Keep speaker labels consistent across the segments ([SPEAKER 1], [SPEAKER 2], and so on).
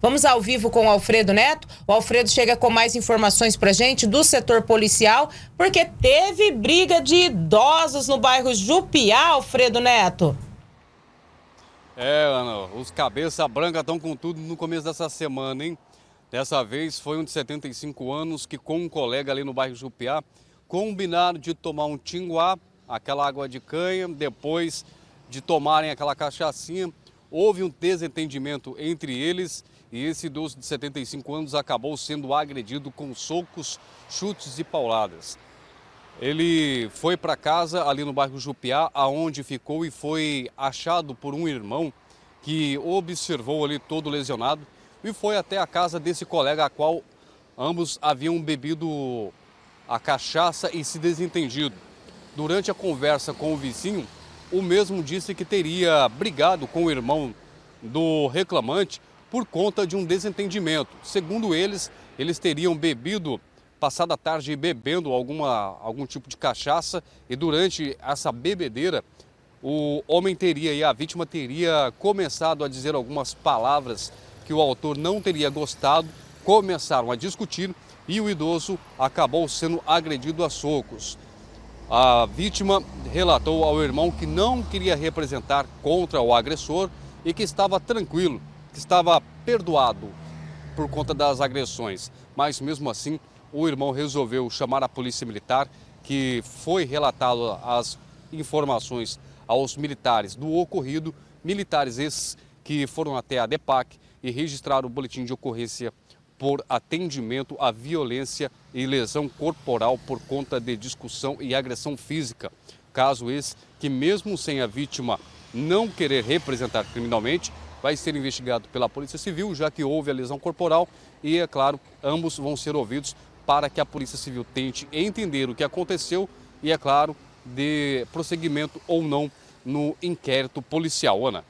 [SPEAKER 1] Vamos ao vivo com o Alfredo Neto. O Alfredo chega com mais informações pra gente do setor policial, porque teve briga de idosos no bairro Jupiá, Alfredo Neto.
[SPEAKER 2] É, Ana, os cabeça branca estão com tudo no começo dessa semana, hein? Dessa vez foi um de 75 anos que com um colega ali no bairro Jupiá combinaram de tomar um tinguá, aquela água de canha, depois de tomarem aquela cachaçinha. Houve um desentendimento entre eles e esse idoso de 75 anos acabou sendo agredido com socos, chutes e pauladas. Ele foi para casa ali no bairro Jupiá, aonde ficou e foi achado por um irmão que observou ali todo lesionado e foi até a casa desse colega, a qual ambos haviam bebido a cachaça e se desentendido. Durante a conversa com o vizinho, o mesmo disse que teria brigado com o irmão do reclamante por conta de um desentendimento. Segundo eles, eles teriam bebido, passado a tarde bebendo alguma, algum tipo de cachaça e durante essa bebedeira, o homem teria e a vítima teria começado a dizer algumas palavras que o autor não teria gostado, começaram a discutir e o idoso acabou sendo agredido a socos. A vítima relatou ao irmão que não queria representar contra o agressor e que estava tranquilo estava perdoado por conta das agressões, mas mesmo assim o irmão resolveu chamar a polícia militar, que foi relatado as informações aos militares do ocorrido, militares esses que foram até a DEPAC e registraram o boletim de ocorrência por atendimento à violência e lesão corporal por conta de discussão e agressão física. Caso esse que, mesmo sem a vítima não querer representar criminalmente, vai ser investigado pela Polícia Civil, já que houve a lesão corporal e, é claro, ambos vão ser ouvidos para que a Polícia Civil tente entender o que aconteceu e, é claro, de prosseguimento ou não no inquérito policial. Ana.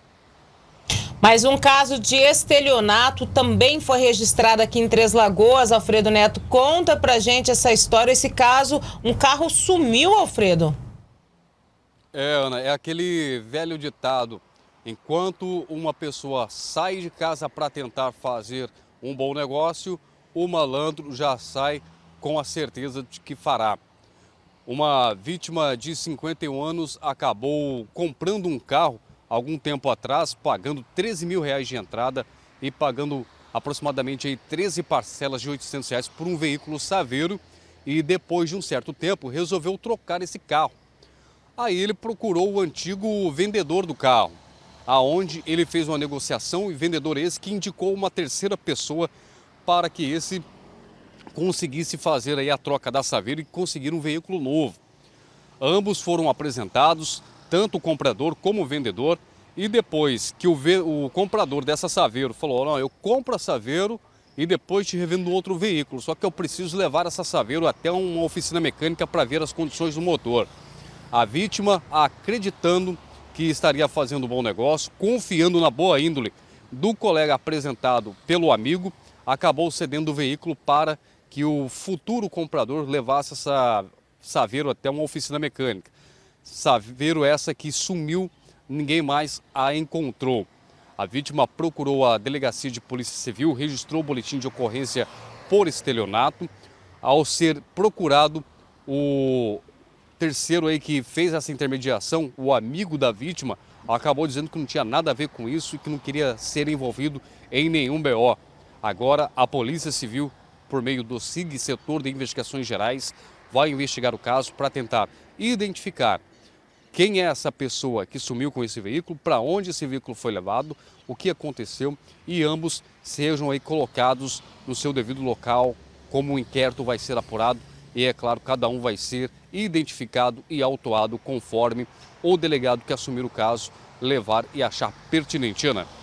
[SPEAKER 1] Mas um caso de estelionato também foi registrado aqui em Três Lagoas. Alfredo Neto, conta pra gente essa história, esse caso. Um carro sumiu, Alfredo.
[SPEAKER 2] É, Ana, é aquele velho ditado: enquanto uma pessoa sai de casa para tentar fazer um bom negócio, o malandro já sai com a certeza de que fará. Uma vítima de 51 anos acabou comprando um carro algum tempo atrás, pagando 13 mil reais de entrada e pagando aproximadamente aí 13 parcelas de 800 reais por um veículo saveiro. E depois de um certo tempo, resolveu trocar esse carro Aí ele procurou o antigo vendedor do carro, aonde ele fez uma negociação e vendedor esse que indicou uma terceira pessoa para que esse conseguisse fazer aí a troca da Saveiro e conseguir um veículo novo. Ambos foram apresentados, tanto o comprador como o vendedor, e depois que o, o comprador dessa Saveiro falou, não, eu compro a Saveiro e depois te revendo outro veículo, só que eu preciso levar essa Saveiro até uma oficina mecânica para ver as condições do motor a vítima acreditando que estaria fazendo um bom negócio, confiando na boa índole do colega apresentado pelo amigo, acabou cedendo o veículo para que o futuro comprador levasse essa Saveiro até uma oficina mecânica. Saveiro essa que sumiu, ninguém mais a encontrou. A vítima procurou a delegacia de polícia civil, registrou o boletim de ocorrência por estelionato. Ao ser procurado, o terceiro aí que fez essa intermediação, o amigo da vítima, acabou dizendo que não tinha nada a ver com isso e que não queria ser envolvido em nenhum BO. Agora, a Polícia Civil, por meio do SIG, Setor de Investigações Gerais, vai investigar o caso para tentar identificar quem é essa pessoa que sumiu com esse veículo, para onde esse veículo foi levado, o que aconteceu e ambos sejam aí colocados no seu devido local, como o inquérito vai ser apurado e é claro, cada um vai ser identificado e autuado conforme o delegado que assumir o caso levar e achar pertinente. Ana.